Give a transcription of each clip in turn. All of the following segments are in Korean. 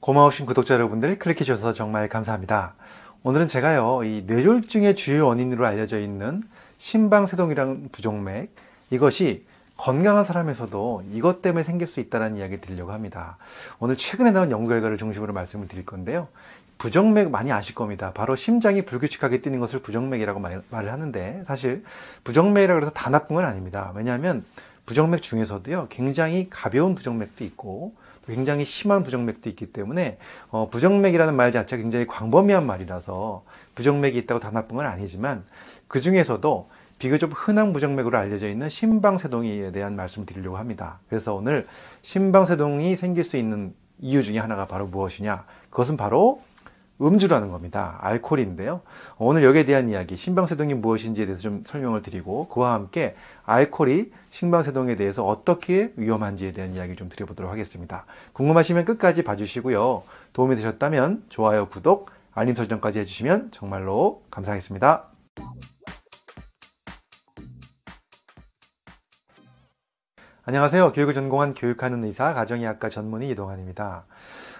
고마우신 구독자 여러분들 클릭해 주셔서 정말 감사합니다. 오늘은 제가요, 이 뇌졸중의 주요 원인으로 알려져 있는 심방세동이라는 부정맥, 이것이 건강한 사람에서도 이것 때문에 생길 수 있다는 이야기 드리려고 합니다. 오늘 최근에 나온 연구 결과를 중심으로 말씀을 드릴 건데요. 부정맥 많이 아실 겁니다. 바로 심장이 불규칙하게 뛰는 것을 부정맥이라고 말, 을 하는데 사실 부정맥이라고 해서 다 나쁜 건 아닙니다. 왜냐하면 부정맥 중에서도요 굉장히 가벼운 부정맥도 있고 굉장히 심한 부정맥도 있기 때문에 어, 부정맥이라는 말 자체가 굉장히 광범위한 말이라서 부정맥이 있다고 다 나쁜 건 아니지만 그 중에서도 비교적 흔한 부정맥으로 알려져 있는 심방세동에 대한 말씀을 드리려고 합니다. 그래서 오늘 심방세동이 생길 수 있는 이유 중에 하나가 바로 무엇이냐? 그것은 바로 음주라는 겁니다. 알코올인데요. 오늘 여기에 대한 이야기, 신방세동이 무엇인지에 대해서 좀 설명을 드리고 그와 함께 알코올이 신방세동에 대해서 어떻게 위험한지에 대한 이야기 좀 드려보도록 하겠습니다. 궁금하시면 끝까지 봐주시고요. 도움이 되셨다면 좋아요, 구독, 알림 설정까지 해주시면 정말로 감사하겠습니다. 안녕하세요. 교육을 전공한 교육하는 의사 가정의학과 전문의 이동환입니다.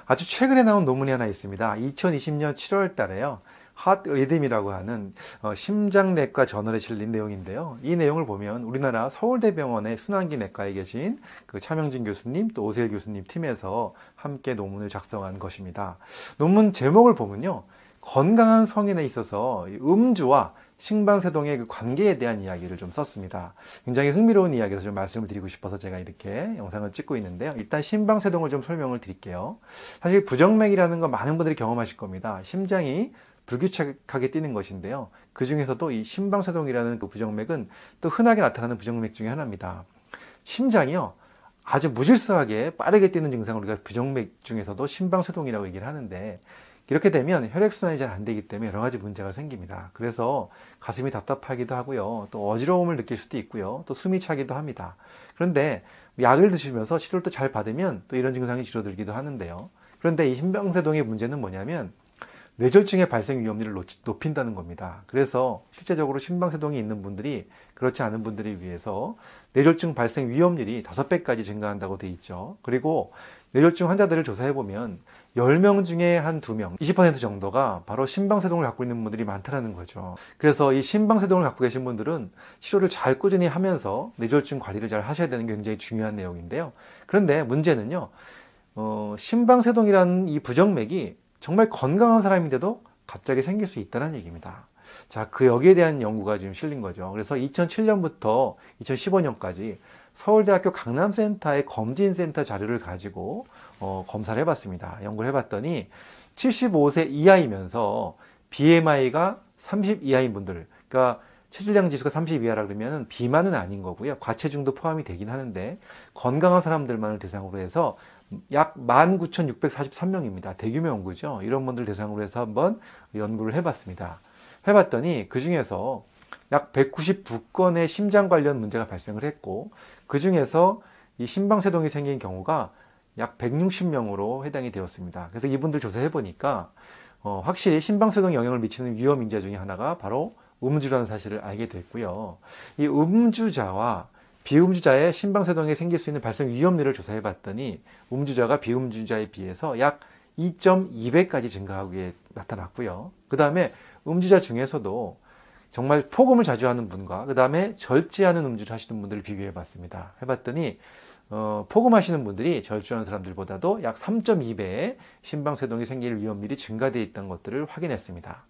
아주 최근에 나온 논문이 하나 있습니다. 2020년 7월 달에요. 핫리듬이라고 하는 어, 심장내과 저널에 실린 내용인데요. 이 내용을 보면 우리나라 서울대병원의 순환기 내과에 계신 그 차명진 교수님 또 오세일 교수님 팀에서 함께 논문을 작성한 것입니다. 논문 제목을 보면요. 건강한 성인에 있어서 음주와 신방세동의 그 관계에 대한 이야기를 좀 썼습니다. 굉장히 흥미로운 이야기라서 좀 말씀을 드리고 싶어서 제가 이렇게 영상을 찍고 있는데요. 일단 심방세동을좀 설명을 드릴게요. 사실 부정맥이라는 건 많은 분들이 경험하실 겁니다. 심장이 불규칙하게 뛰는 것인데요. 그 중에서도 이 심방세동이라는 그 부정맥은 또 흔하게 나타나는 부정맥 중에 하나입니다. 심장이요. 아주 무질서하게 빠르게 뛰는 증상을 우리가 부정맥 중에서도 심방세동이라고 얘기를 하는데 이렇게 되면 혈액순환이 잘 안 되기 때문에 여러 가지 문제가 생깁니다. 그래서 가슴이 답답하기도 하고요. 또 어지러움을 느낄 수도 있고요. 또 숨이 차기도 합니다. 그런데 약을 드시면서 치료를 또 잘 받으면 또 이런 증상이 줄어들기도 하는데요. 그런데 이 신병세동의 문제는 뭐냐면 뇌졸중의 발생 위험률을 높인다는 겁니다. 그래서 실제적으로 심방세동이 있는 분들이 그렇지 않은 분들을위해서 뇌졸중 발생 위험률이 5배까지 증가한다고 돼 있죠. 그리고 뇌졸중 환자들을 조사해 보면 10명 중에 한 2명, 20% 정도가 바로 심방세동을 갖고 있는 분들이 많다는 거죠. 그래서 이 심방세동을 갖고 계신 분들은 치료를 잘 꾸준히 하면서 뇌졸중 관리를 잘 하셔야 되는 게 굉장히 중요한 내용인데요. 그런데 문제는요. 어, 심방세동이라는 이 부정맥이 정말 건강한 사람인데도 갑자기 생길 수 있다는 얘기입니다. 자, 그 여기에 대한 연구가 지금 실린 거죠. 그래서 2007년부터 2015년까지 서울대학교 강남센터의 검진센터 자료를 가지고 어, 검사를 해봤습니다. 연구를 해봤더니 75세 이하이면서 BMI가 30 이하인 분들, 그러니까 체질량 지수가 30 이하라 그러면 비만은 아닌 거고요. 과체중도 포함이 되긴 하는데 건강한 사람들만을 대상으로 해서 약 19,643명입니다. 대규모 연구죠. 이런 분들 대상으로 해서 한번 연구를 해봤습니다. 해봤더니 그 중에서 약 192건의 심장 관련 문제가 발생을 했고 그 중에서 이 심방세동이 생긴 경우가 약 160명으로 해당이 되었습니다. 그래서 이분들 조사해 보니까 어, 확실히 심방세동 영향을 미치는 위험 인자 중에 하나가 바로 음주라는 사실을 알게 됐고요. 이 음주자와 비음주자의 심방세동에 생길 수 있는 발생 위험률을 조사해 봤더니 음주자가 비음주자에 비해서 약 2.2배까지 증가하게 나타났고요. 그 다음에 음주자 중에서도 정말 폭음을 자주 하는 분과 그 다음에 절제하는 음주를 하시는 분들을 비교해 봤습니다. 해봤더니 어, 폭음하시는 분들이 절주하는 사람들보다도 약 3.2배의 심방세동이 생길 위험률이 증가되어 있던 것들을 확인했습니다.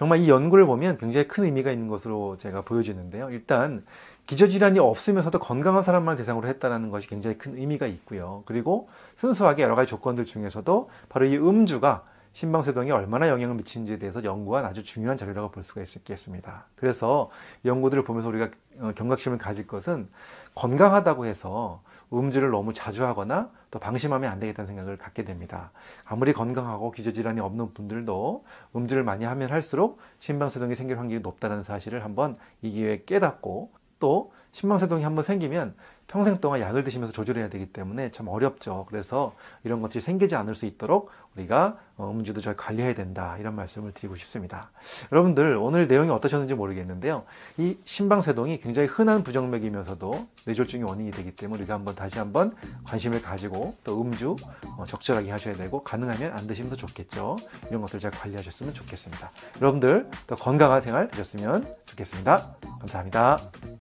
정말 이 연구를 보면 굉장히 큰 의미가 있는 것으로 제가 보여지는데요. 일단 기저질환이 없으면서도 건강한 사람만 대상으로 했다는 것이 굉장히 큰 의미가 있고요. 그리고 순수하게 여러 가지 조건들 중에서도 바로 이 음주가 신방세동이 얼마나 영향을 미치는지에 대해서 연구한 아주 중요한 자료라고 볼 수가 있겠습니다. 그래서 연구들을 보면서 우리가 어, 경각심을 가질 것은 건강하다고 해서 음주를 너무 자주 하거나 또 방심하면 안 되겠다는 생각을 갖게 됩니다. 아무리 건강하고 기저질환이 없는 분들도 음주를 많이 하면 할수록 신방세동이 생길 확률이 높다는 사실을 한번 이 기회에 깨닫고 또 신망세동이 한 번 생기면 평생 동안 약을 드시면서 조절해야 되기 때문에 참 어렵죠. 그래서 이런 것들이 생기지 않을 수 있도록 우리가 어, 음주도 잘 관리해야 된다. 이런 말씀을 드리고 싶습니다. 여러분들 오늘 내용이 어떠셨는지 모르겠는데요. 이 신방세동이 굉장히 흔한 부정맥이면서도 뇌졸중의 원인이 되기 때문에 우리가 한번 다시 한 번 관심을 가지고 또 음주 어, 적절하게 하셔야 되고 가능하면 안 드시면 더 좋겠죠. 이런 것들 잘 관리하셨으면 좋겠습니다. 여러분들 더 건강한 생활 되셨으면 좋겠습니다. 감사합니다.